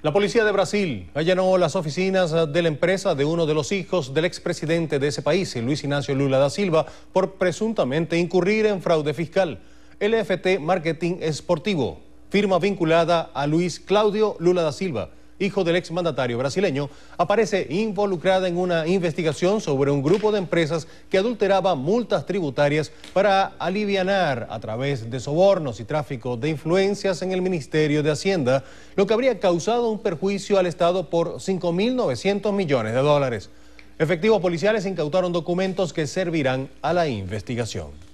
La policía de Brasil allanó las oficinas de la empresa de uno de los hijos del expresidente de ese país, Luis Ignacio Lula da Silva, por presuntamente incurrir en fraude fiscal. LFT Marketing Esportivo, firma vinculada a Luis Claudio Lula da Silva, hijo del exmandatario brasileño, aparece involucrada en una investigación sobre un grupo de empresas que adulteraba multas tributarias para alivianar a través de sobornos y tráfico de influencias en el Ministerio de Hacienda, lo que habría causado un perjuicio al Estado por 5.900 millones de dólares. Efectivos policiales incautaron documentos que servirán a la investigación.